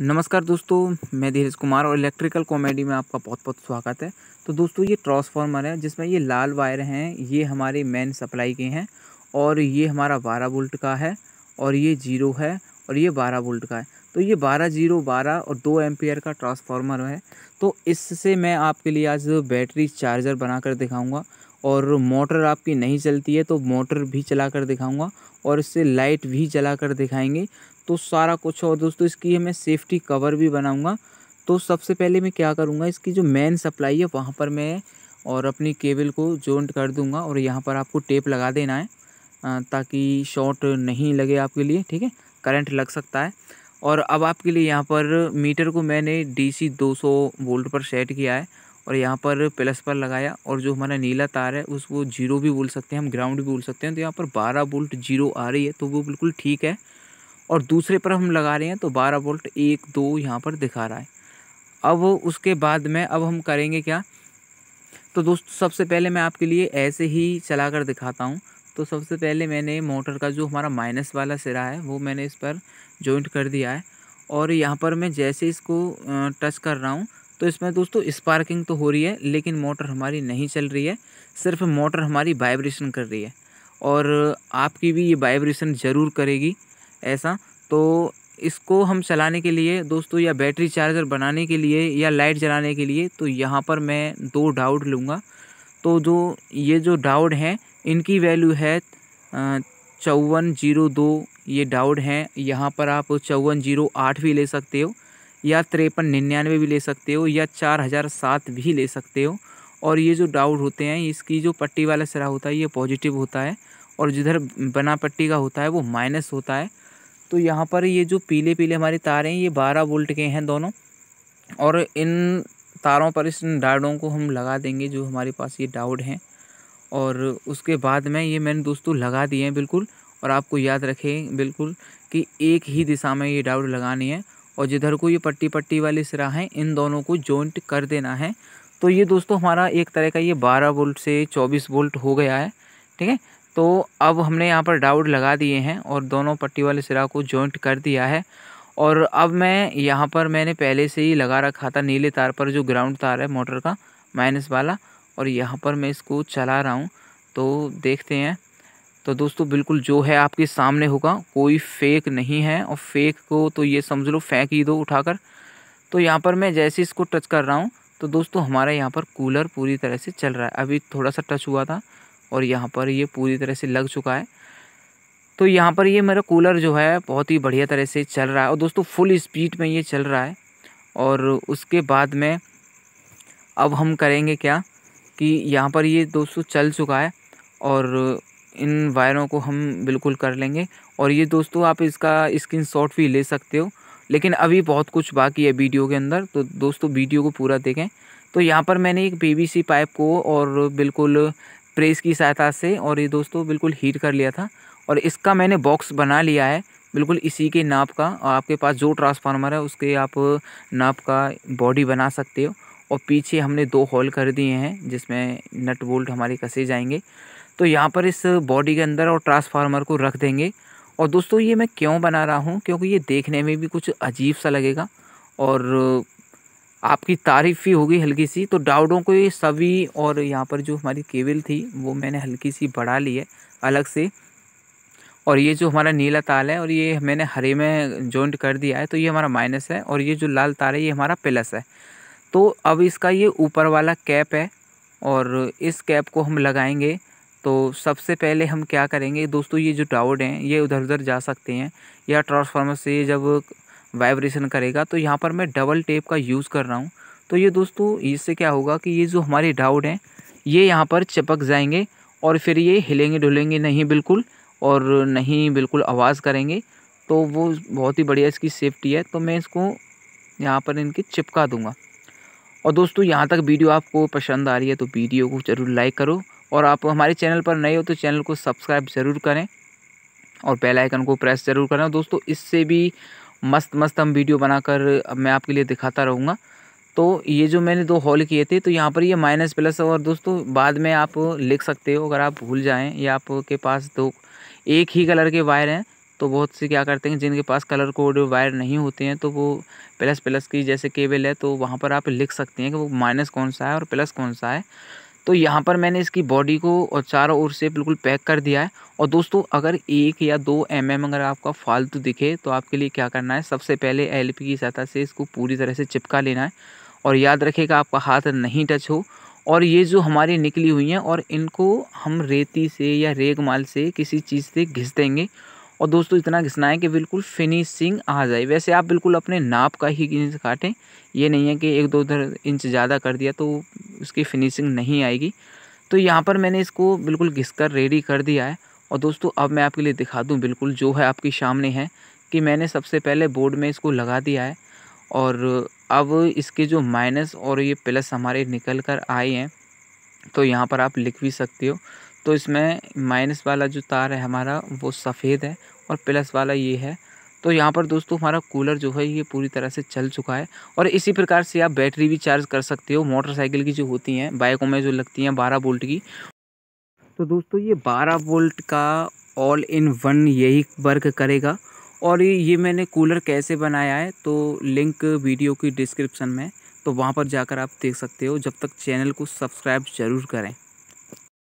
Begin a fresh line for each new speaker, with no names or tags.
नमस्कार दोस्तों मैं धीरज कुमार और इलेक्ट्रिकल कॉमेडी में आपका बहुत बहुत स्वागत है तो दोस्तों ये ट्रांसफार्मर है जिसमें ये लाल वायर हैं ये हमारे मेन सप्लाई के हैं और ये हमारा बारह वोल्ट का है और ये जीरो है और ये बारह वोल्ट का है तो ये बारह जीरो बारह और दो एम्पियर का ट्रांसफार्मर है तो इससे मैं आपके लिए आज बैटरी चार्जर बना कर दिखाऊँगा और मोटर आपकी नहीं चलती है तो मोटर भी चला कर दिखाऊँगा और इससे लाइट भी चला कर दिखाएंगे तो सारा कुछ और दोस्तों इसकी मैं सेफ्टी कवर भी बनाऊँगा तो सबसे पहले मैं क्या करूँगा इसकी जो मेन सप्लाई है वहाँ पर मैं और अपनी केबल को जॉइंट कर दूँगा और यहाँ पर आपको टेप लगा देना है ताकि शॉर्ट नहीं लगे आपके लिए ठीक है करंट लग सकता है और अब आपके लिए यहाँ पर मीटर को मैंने डीसी 200 वोल्ट पर सेट किया है और यहाँ पर प्लस पर लगाया और जो हमारा नीला तार है उसको जीरो भी बोल सकते हैं हम ग्राउंड भी बोल सकते हैं तो यहाँ पर बारह बोल्ट जीरो आ रही है तो वो बिल्कुल ठीक है और दूसरे पर हम लगा रहे हैं तो बारह बोल्ट एक दो यहाँ पर दिखा रहा है अब उसके बाद में अब हम करेंगे क्या तो दोस्तों सबसे पहले मैं आपके लिए ऐसे ही चला कर दिखाता हूँ तो सबसे पहले मैंने मोटर का जो हमारा माइनस वाला सिरा है वो मैंने इस पर जॉइंट कर दिया है और यहाँ पर मैं जैसे इसको टच कर रहा हूँ तो इसमें दोस्तों स्पार्किंग तो हो रही है लेकिन मोटर हमारी नहीं चल रही है सिर्फ मोटर हमारी वाइब्रेशन कर रही है और आपकी भी ये वाइब्रेशन ज़रूर करेगी ऐसा तो इसको हम चलाने के लिए दोस्तों या बैटरी चार्जर बनाने के लिए या लाइट जलाने के लिए तो यहाँ पर मैं दो डाउड लूँगा तो जो ये जो डाउड हैं इनकी वैल्यू है चौवन जीरो दो ये डाउड हैं यहाँ पर आप चौवन जीरो आठ भी ले सकते हो या तिरपन निन्यानवे भी ले सकते हो या चार हज़ार सात भी ले सकते हो और ये जो डाउट होते हैं इसकी जो पट्टी वाला सिरा होता है ये पॉजिटिव होता है और जिधर बना पट्टी का होता है वो माइनस होता है तो यहाँ पर ये जो पीले पीले हमारे तार हैं ये बारह वोल्ट के हैं दोनों और इन तारों पर इस डायोडों को हम लगा देंगे जो हमारे पास ये डाउड हैं और उसके बाद में ये मैंने दोस्तों लगा दिए हैं बिल्कुल और आपको याद रखें बिल्कुल कि एक ही दिशा में ये डाउट लगानी है और जिधर को ये पट्टी पट्टी वाली सिरा है इन दोनों को जॉइंट कर देना है तो ये दोस्तों हमारा एक तरह का ये बारह वोल्ट से चौबीस वोल्ट हो गया है ठीक है तो अब हमने यहाँ पर डाउट लगा दिए हैं और दोनों पट्टी वाले सिरा को जॉइंट कर दिया है और अब मैं यहाँ पर मैंने पहले से ही लगा रखा था नीले तार पर जो ग्राउंड तार है मोटर का माइनस वाला और यहाँ पर मैं इसको चला रहा हूँ तो देखते हैं तो दोस्तों बिल्कुल जो है आपके सामने होगा कोई फेक नहीं है और फेक को तो ये समझ लो फेंक ही दो उठाकर तो यहाँ पर मैं जैसे इसको टच कर रहा हूँ तो दोस्तों हमारे यहाँ पर कूलर पूरी तरह से चल रहा है अभी थोड़ा सा टच हुआ था और यहाँ पर ये पूरी तरह से लग चुका है तो यहाँ पर ये मेरा कूलर जो है बहुत ही बढ़िया तरह से चल रहा है और दोस्तों फुल स्पीड में ये चल रहा है और उसके बाद में अब हम करेंगे क्या कि यहाँ पर ये दोस्तों चल चुका है और इन वायरों को हम बिल्कुल कर लेंगे और ये दोस्तों आप इसका स्क्रीन शॉट भी ले सकते हो लेकिन अभी बहुत कुछ बाकी है वीडियो के अंदर तो दोस्तों वीडियो को पूरा देखें तो यहाँ पर मैंने एक पीवीसी पाइप को और बिल्कुल प्रेस की सहायता से और ये दोस्तों बिल्कुल हीट कर लिया था और इसका मैंने बॉक्स बना लिया है बिल्कुल इसी के नाप का आपके पास जो ट्रांसफार्मर है उसके आप नाप का बॉडी बना सकते हो और पीछे हमने दो होल कर दिए हैं जिसमें नट बोल्ट हमारे कसे जाएंगे तो यहाँ पर इस बॉडी के अंदर और ट्रांसफार्मर को रख देंगे और दोस्तों ये मैं क्यों बना रहा हूँ क्योंकि ये देखने में भी कुछ अजीब सा लगेगा और आपकी तारीफ़ भी होगी हल्की सी तो डाउडों को ये सभी और यहाँ पर जो हमारी केबल थी वो मैंने हल्की सी बढ़ा ली है अलग से और ये जो हमारा नीला ताल है और ये मैंने हरे में जॉइंट कर दिया है तो ये हमारा माइनस है और ये जो लाल तार है ये हमारा प्लस है तो अब इसका ये ऊपर वाला कैप है और इस कैप को हम लगाएंगे तो सबसे पहले हम क्या करेंगे दोस्तों ये जो डाउड हैं ये उधर उधर जा सकते हैं या ट्रांसफार्मर से जब वाइब्रेशन करेगा तो यहाँ पर मैं डबल टेप का यूज़ कर रहा हूँ तो ये दोस्तों इससे क्या होगा कि ये जो हमारे डाउड हैं ये यहाँ पर चिपक जाएंगे और फिर ये हिलेंगे डुलेंगे नहीं बिल्कुल और नहीं बिल्कुल आवाज़ करेंगे तो वो बहुत ही बढ़िया इसकी सेफ्टी है तो मैं इसको यहाँ पर इनके चिपका दूँगा और दोस्तों यहाँ तक वीडियो आपको पसंद आ रही है तो वीडियो को ज़रूर लाइक करो और आप हमारे चैनल पर नए हो तो चैनल को सब्सक्राइब ज़रूर करें और बेल आइकन को प्रेस ज़रूर करें दोस्तों इससे भी मस्त मस्त हम वीडियो बनाकर मैं आपके लिए दिखाता रहूँगा तो ये जो मैंने दो हॉल किए थे तो यहाँ पर ये माइनस प्लस और दोस्तों बाद में आप लिख सकते हो अगर आप भूल जाएँ या आपके पास दो एक ही कलर के वायर हैं तो बहुत से क्या करते हैं जिनके पास कलर कोड वायर नहीं होते हैं तो वो प्लस प्लस की जैसे केबल है तो वहाँ पर आप लिख सकते हैं कि वो माइनस कौन सा है और प्लस कौन सा है तो यहाँ पर मैंने इसकी बॉडी को और चारों ओर से बिल्कुल पैक कर दिया है और दोस्तों अगर एक या दो एम mm अगर आपका फालतू दिखे तो आपके लिए क्या करना है सबसे पहले एल की सतह से इसको पूरी तरह से चिपका लेना है और याद रखेगा आपका हाथ नहीं टच हो और ये जो हमारी निकली हुई हैं और इनको हम रेती से या रेगमाल से किसी चीज़ से घिस देंगे और दोस्तों इतना घिसना है कि बिल्कुल फिनिशिंग आ जाए वैसे आप बिल्कुल अपने नाप का ही इंच काटें ये नहीं है कि एक दो इंच ज़्यादा कर दिया तो उसकी फिनिशिंग नहीं आएगी तो यहाँ पर मैंने इसको बिल्कुल घिस कर रेडी कर दिया है और दोस्तों अब मैं आपके लिए दिखा दूँ बिल्कुल जो है आपके सामने है कि मैंने सबसे पहले बोर्ड में इसको लगा दिया है और अब इसके जो माइनस और ये प्लस हमारे निकल कर आए हैं तो यहाँ पर आप लिख भी सकते हो तो इसमें माइनस वाला जो तार है हमारा वो सफ़ेद है और प्लस वाला ये है तो यहाँ पर दोस्तों हमारा कूलर जो है ये पूरी तरह से चल चुका है और इसी प्रकार से आप बैटरी भी चार्ज कर सकते हो मोटरसाइकिल की जो होती हैं बाइकों में जो लगती हैं बारह वोल्ट की तो दोस्तों ये बारह वोल्ट का ऑल इन वन यही वर्क करेगा और ये ये मैंने कूलर कैसे बनाया है तो लिंक वीडियो की डिस्क्रिप्शन में तो वहाँ पर जाकर आप देख सकते हो जब तक चैनल को सब्सक्राइब ज़रूर करें